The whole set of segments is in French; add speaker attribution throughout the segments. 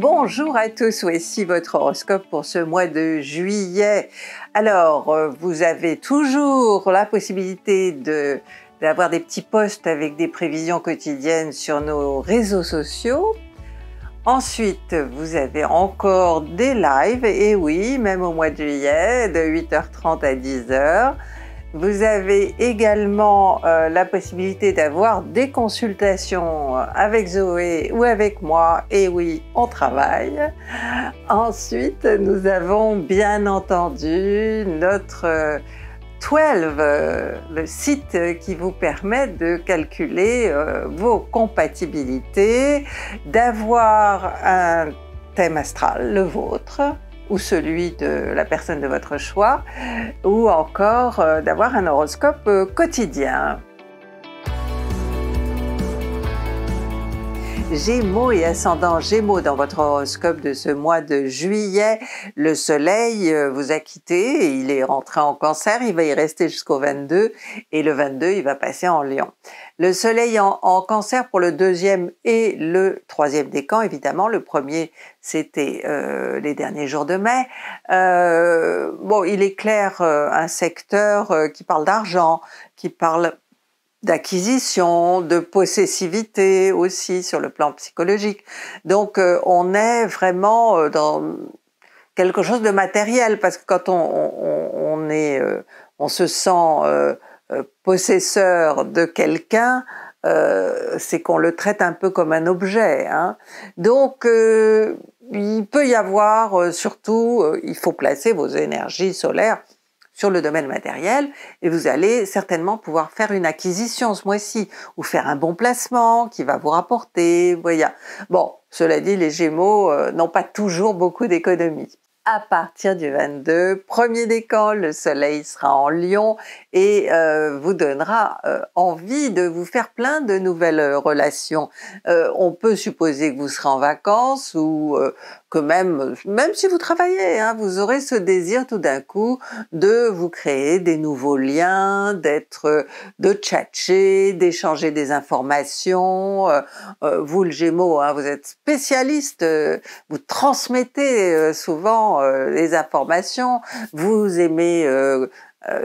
Speaker 1: Bonjour à tous, voici votre horoscope pour ce mois de juillet. Alors, euh, vous avez toujours la possibilité de d'avoir des petits posts avec des prévisions quotidiennes sur nos réseaux sociaux. Ensuite, vous avez encore des lives, et oui, même au mois de juillet, de 8h30 à 10h. Vous avez également euh, la possibilité d'avoir des consultations euh, avec Zoé ou avec moi. Et oui, on travaille. Ensuite, nous avons bien entendu notre 12, euh, le site qui vous permet de calculer vos compatibilités, d'avoir un thème astral, le vôtre, ou celui de la personne de votre choix, ou encore euh, d'avoir un horoscope euh, quotidien. Gémeaux et ascendant Gémeaux dans votre horoscope de ce mois de juillet, le soleil euh, vous a quitté, il est rentré en cancer, il va y rester jusqu'au 22 et le 22 il va passer en lion. Le soleil en, cancer pour le deuxième et le troisième décan évidemment, le premier c'était euh, les derniers jours de mai. Euh, bon, il éclaire un secteur qui parle d'argent, qui parle d'acquisition, de possessivité aussi sur le plan psychologique. Donc euh, on est vraiment euh, dans quelque chose de matériel parce que quand on, est, euh, on se sent possesseur de quelqu'un, c'est qu'on le traite un peu comme un objet. Hein. Donc il peut y avoir surtout, il faut placer vos énergies solaires sur le domaine matériel et vous allez certainement pouvoir faire une acquisition ce mois-ci ou faire un bon placement qui va vous rapporter. Voyez. Bon, cela dit, les Gémeaux euh, n'ont pas toujours beaucoup d'économies. À partir du 22, premier décan, le soleil sera en lion et euh, vous donnera euh, envie de vous faire plein de nouvelles relations. on peut supposer que vous serez en vacances ou que même, même si vous travaillez, hein, vous aurez ce désir tout d'un coup de vous créer des nouveaux liens, d'être, de tchatcher, d'échanger des informations. Euh, euh, vous le Gémeaux, hein, vous êtes spécialiste, euh, vous transmettez souvent les informations, vous aimez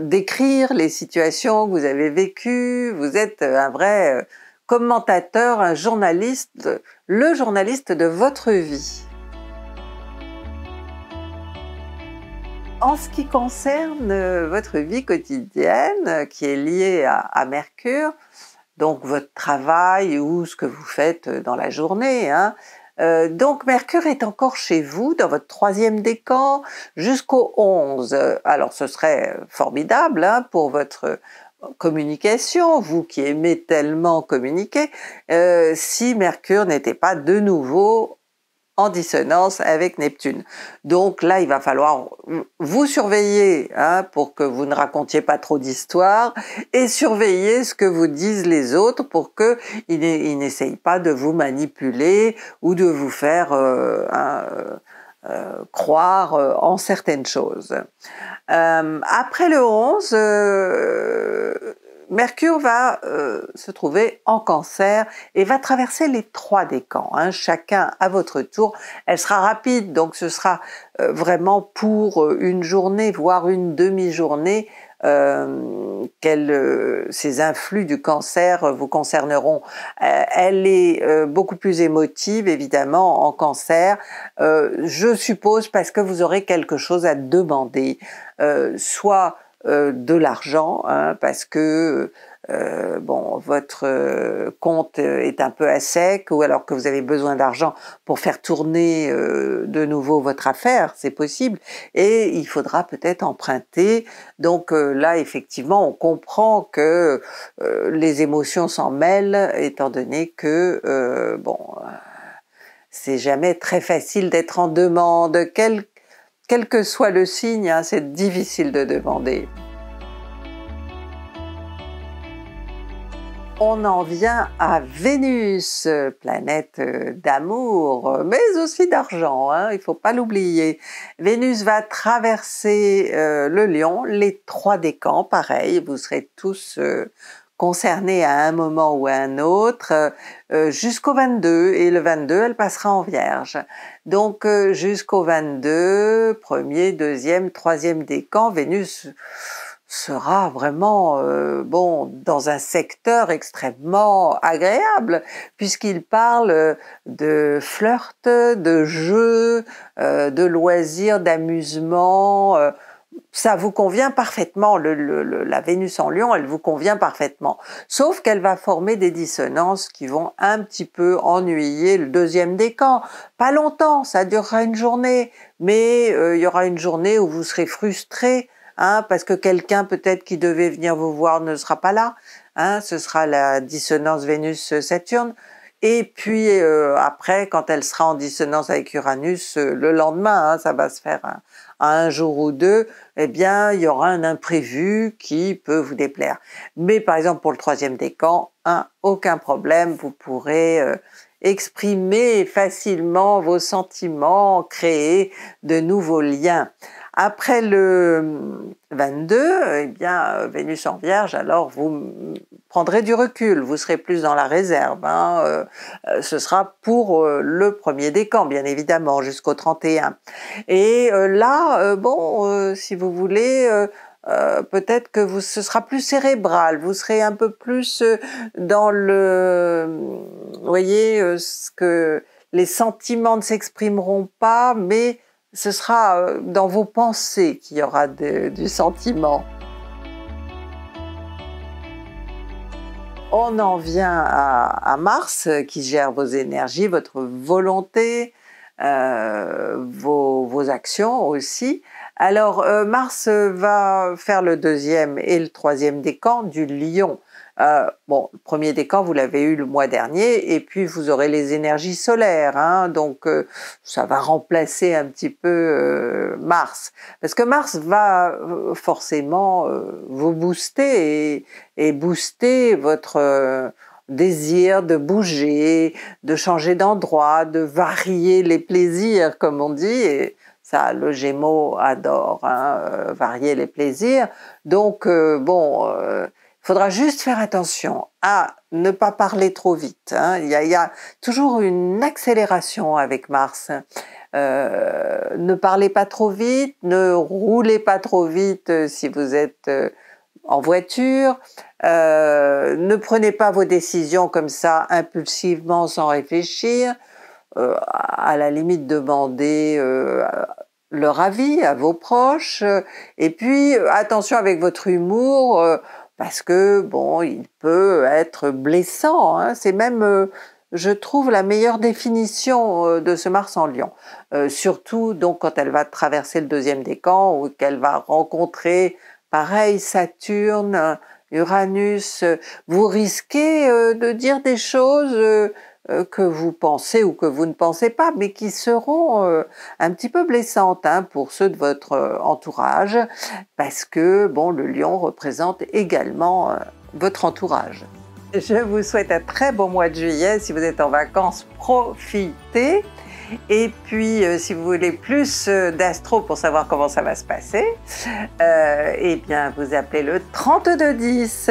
Speaker 1: décrire les situations que vous avez vécues, vous êtes un vrai commentateur, un journaliste, le journaliste de votre vie. En ce qui concerne euh, votre vie quotidienne, euh, qui est liée à, Mercure, donc votre travail ou ce que vous faites euh, dans la journée, hein, donc Mercure est encore chez vous, dans votre troisième décan, jusqu'au 11. Alors ce serait formidable hein, pour votre communication, vous qui aimez tellement communiquer, si Mercure n'était pas de nouveau dissonance avec Neptune. Donc là, il va falloir vous surveiller hein, pour que vous ne racontiez pas trop d'histoires et surveiller ce que vous disent les autres pour qu'ils n'essayent pas de vous manipuler ou de vous faire euh, euh, croire euh, en certaines choses. après le 11, Mercure va euh, se trouver en cancer et va traverser les trois décans, hein. chacun à votre tour. Elle sera rapide, donc ce sera euh, vraiment pour euh, une journée, voire une demi-journée, euh, ces influx du cancer vous concerneront. elle est beaucoup plus émotive, évidemment, en cancer, je suppose parce que vous aurez quelque chose à demander, soit euh, de l'argent hein, parce que euh, bon, votre euh, compte est un peu à sec ou alors que vous avez besoin d'argent pour faire tourner de nouveau votre affaire, c'est possible, et il faudra peut-être emprunter. Donc là, effectivement, on comprend que les émotions s'en mêlent, étant donné que, bon, c'est jamais très facile d'être en demande. quelque quel que soit le signe, hein, c'est difficile de demander. On en vient à Vénus, planète euh, d'amour, mais aussi d'argent, hein, il ne faut pas l'oublier. Vénus va traverser euh, le lion, les trois décans, pareil, vous serez tous euh, concernés à un moment ou à un autre, jusqu'au 22, et le 22, elle passera en Vierge. Donc euh, jusqu'au 22, premier, deuxième, troisième décan, Vénus sera vraiment euh, bon dans un secteur extrêmement agréable puisqu'il parle euh, de flirt, de jeux, de loisirs, d'amusement, ça vous convient parfaitement. la Vénus en Lion, elle vous convient parfaitement. Sauf qu'elle va former des dissonances qui vont un petit peu ennuyer le deuxième décan. Pas longtemps, ça durera une journée, mais euh, il y aura une journée où vous serez frustré. Hein, parce que quelqu'un peut-être qui devait venir vous voir ne sera pas là, hein, ce sera la dissonance Vénus-Saturne, et puis euh, après, quand elle sera en dissonance avec Uranus, euh, le lendemain, hein, ça va se faire un jour ou deux, eh bien, il y aura un imprévu qui peut vous déplaire. Mais par exemple, pour le troisième décan, hein, aucun problème, vous pourrez euh, exprimer facilement vos sentiments, créer de nouveaux liens. Après le 22, eh bien, Vénus en Vierge, alors vous prendrez du recul, vous serez plus dans la réserve. Hein, euh, ce sera pour euh, le premier décan, bien évidemment, jusqu'au 31. Et euh, là, bon, si vous voulez... peut-être que vous, ce sera plus cérébral, vous serez un peu plus dans le, vous voyez, ce que les sentiments ne s'exprimeront pas, mais ce sera euh, dans vos pensées qu'il y aura du sentiment. On en vient à, Mars euh, qui gère vos énergies, votre volonté, euh, vos, actions aussi. Alors, euh, Mars euh, va faire le deuxième et le troisième décan du lion. Euh, bon, le premier décan, vous l'avez eu le mois dernier, et puis vous aurez les énergies solaires, hein. donc ça va remplacer un petit peu Mars. Parce que Mars va forcément vous booster et, booster votre désir de bouger, de changer d'endroit, de varier les plaisirs, comme on dit le Gémeaux adore hein, euh, varier les plaisirs. Donc, euh, bon, il euh, faudra juste faire attention à ne pas parler trop vite. Hein. Il, y a, toujours une accélération avec Mars. Hein. ne parlez pas trop vite, ne roulez pas trop vite si vous êtes en voiture, ne prenez pas vos décisions comme ça impulsivement sans réfléchir, à la limite demandez leur avis à vos proches. Euh, et puis, euh, attention avec votre humour, euh, parce que, bon, il peut être blessant. Hein. C'est même, je trouve, la meilleure définition de ce Mars en Lion. surtout, donc, quand elle va traverser le deuxième décan ou qu'elle va rencontrer, pareil, Saturne, Uranus, vous risquez de dire des choses euh, que vous pensez ou que vous ne pensez pas, mais qui seront euh, un petit peu blessantes hein, pour ceux de votre euh, entourage, parce que bon, le lion représente également votre entourage. Je vous souhaite un très bon mois de juillet. Si vous êtes en vacances, profitez. Et puis, si vous voulez plus d'astro pour savoir comment ça va se passer, eh bien, vous appelez le 3210.